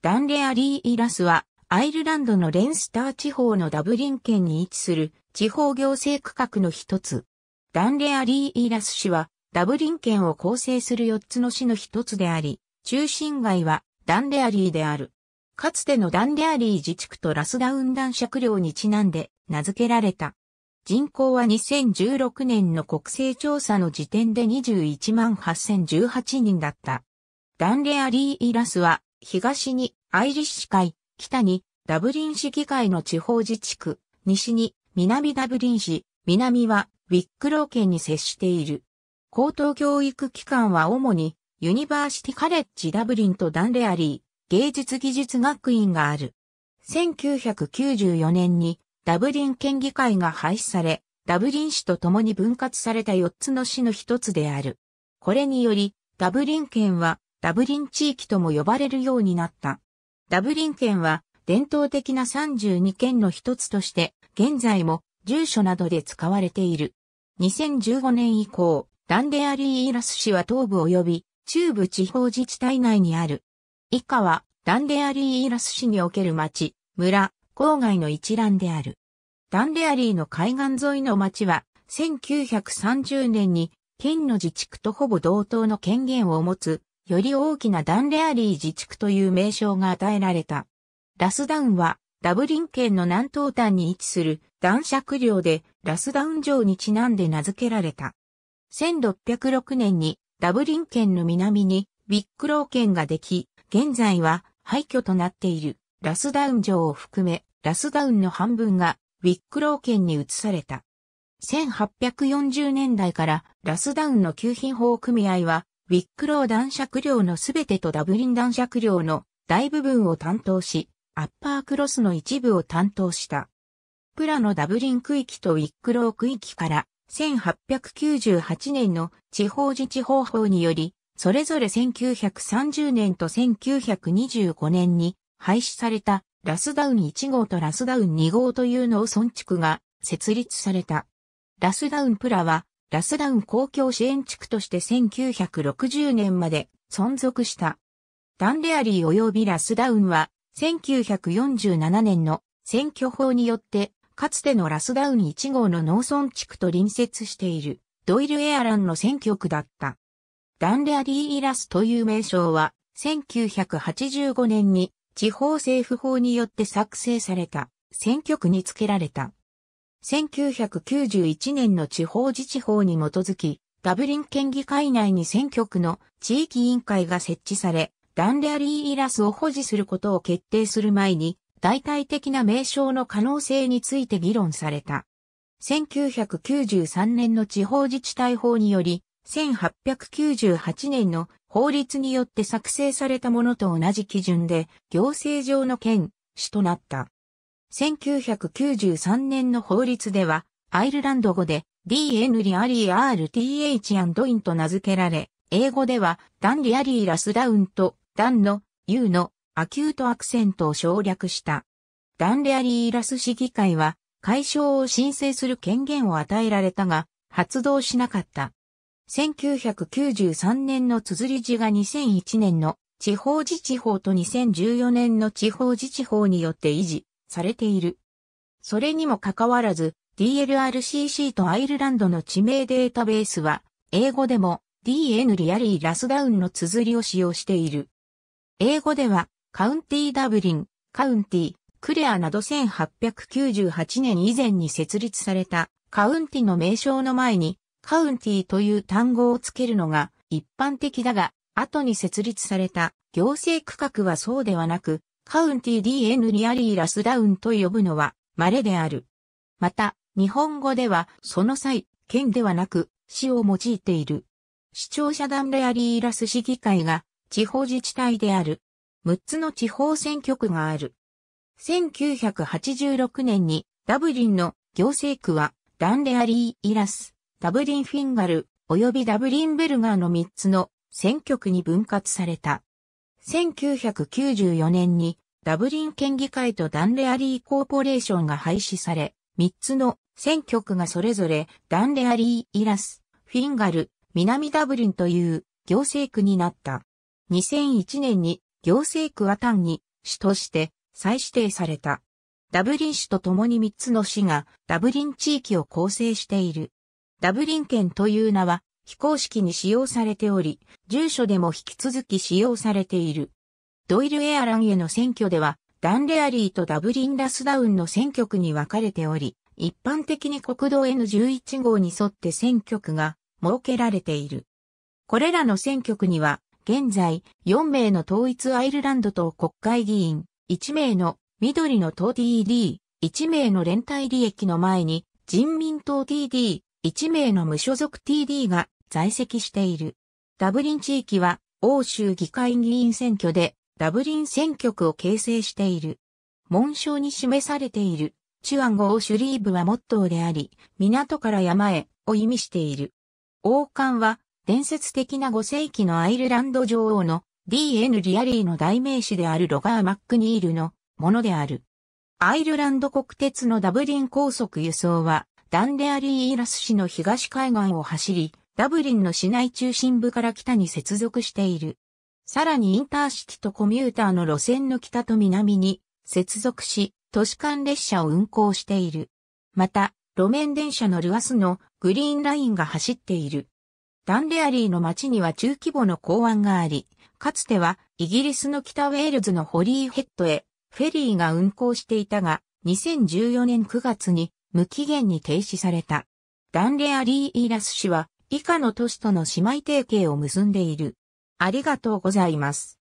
ダンレアリー・イラスは、アイルランドのレンスター地方のダブリン県に位置する地方行政区画の一つ。ダンレアリー・イラス市は、ダブリン県を構成する四つの市の一つであり、中心街はダンレアリーである。かつてのダンレアリー自治区とラスダウン男爵領にちなんで名付けられた。人口は2016年の国勢調査の時点で21万8018人だった。ダンレアリー・イラスは東にアイリッシュ会、北にダブリン市議会の地方自治区、西に南ダブリン市、南はウィックロー県に接している。高等教育機関は主にユニバーシティカレッジダブリンとダンレアリー芸術技術学院がある。1994年にダブリン県議会が廃止され、ダブリン市と共に分割された4つの市の一つである。これにより、ダブリン県はダブリン地域とも呼ばれるようになった。ダブリン県は伝統的な32県の一つとして、現在も住所などで使われている。2015年以降、ダンデアリー・イラス市は東部及び中部地方自治体内にある。以下はダンデアリー・イラス市における町、村、郊外の一覧である。ダンデアリーの海岸沿いの町は、1930年に県の自治区とほぼ同等の権限を持つより大きなダンレアリー自治区という名称が与えられた。ラスダウンは、ダブリン県の南東端に位置する男爵領でラスダウン城にちなんで名付けられた。1606年にダブリン県の南にウィックロー県ができ、現在は廃墟となっているラスダウン城を含めラスダウンの半分がウィックロー県に移された。1840年代からラスダウンの旧品法組合はウィックロー男爵領のすべてとダブリン男爵領の大部分を担当し、アッパークロスの一部を担当した。プラのダブリン区域とウィックロー区域から1898年の地方自治方法により、それぞれ1930年と1925年に廃止されたラスダウン1号とラスダウン2号という農村地区が設立された。ラスダウンプラはラスダウン公共支援地区として1960年まで存続した。ダンレアリー及びラスダウンは、1947年の選挙法によって、かつてのラスダウン1号の農村地区と隣接している、ドイルエアランの選挙区だった。ダンレアリー・イラスという名称は、1985年に地方政府法によって作成された選挙区に付けられた。1991年の地方自治法に基づき、ダブリン県議会内に選挙区の地域委員会が設置され、ダンレアリーイラスを保持することを決定する前に、代替的な名称の可能性について議論された。1993年の地方自治体法により、1898年の法律によって作成されたものと同じ基準で、行政上の県、市となった。1993年の法律では、アイルランド語で DN リアリー RTH& インと名付けられ、英語ではダンリアリーラスダウンとダンの U のアキュートアクセントを省略した。ダンリアリーラス市議会は解消を申請する権限を与えられたが、発動しなかった。1993年の綴り字が2001年の地方自治法と2014年の地方自治法によって維持されている。それにもかかわらず、DLRCC とアイルランドの地名データベースは、英語でも DN リアリーラスダウンの綴りを使用している。英語では、カウンティーダブリン、カウンティー、クレアなど1898年以前に設立されたカウンティの名称の前にカウンティという単語をつけるのが一般的だが、後に設立された行政区画はそうではなく、カウンティ DN リアリーラスダウンと呼ぶのは稀である。また、日本語ではその際、県ではなく市を用いている。市庁舎団レアリーラス市議会が地方自治体である。6つの地方選挙区がある。1986年にダブリンの行政区はダンレアリー・イラス、ダブリン・フィンガル、及びダブリン・ベルガーの3つの選挙区に分割された。1994年にダブリン県議会とダンレアリーコーポレーションが廃止され、3つの選挙区がそれぞれダンレアリー、イラス、フィンガル、南ダブリンという行政区になった。2001年に行政区は単に市として再指定された。ダブリン市と共に3つの市がダブリン地域を構成している。ダブリン県という名は非公式に使用されており、住所でも引き続き使用されている。ドイルエアランへの選挙では、ダンレアリーとダブリンラスダウンの選挙区に分かれており、一般的に国道 N11 号に沿って選挙区が設けられている。これらの選挙区には、現在4名の統一アイルランド党国会議員、1名の緑の党 TD、1名の連帯利益の前に人民党 TD、1名の無所属 TD が在籍している。ダブリン地域は欧州議会議員選挙でダブリン選挙区を形成している。紋章に示されているチュアンゴ・オーシュリーブはモットーであり、港から山へを意味している。王冠は伝説的な5世紀のアイルランド女王の D.N. リアリーの代名詞であるロガー・マックニールのものである。アイルランド国鉄のダブリン高速輸送はダンデアリー・イーラス市の東海岸を走り、ダブリンの市内中心部から北に接続している。さらにインターシティとコミューターの路線の北と南に接続し、都市間列車を運行している。また、路面電車のルアスのグリーンラインが走っている。ダンレアリーの町には中規模の港湾があり、かつてはイギリスの北ウェールズのホリーヘッドへフェリーが運行していたが、2014年9月に無期限に停止された。ダンレアリー・イーラス氏は以下の都市との姉妹提携を結んでいる。ありがとうございます。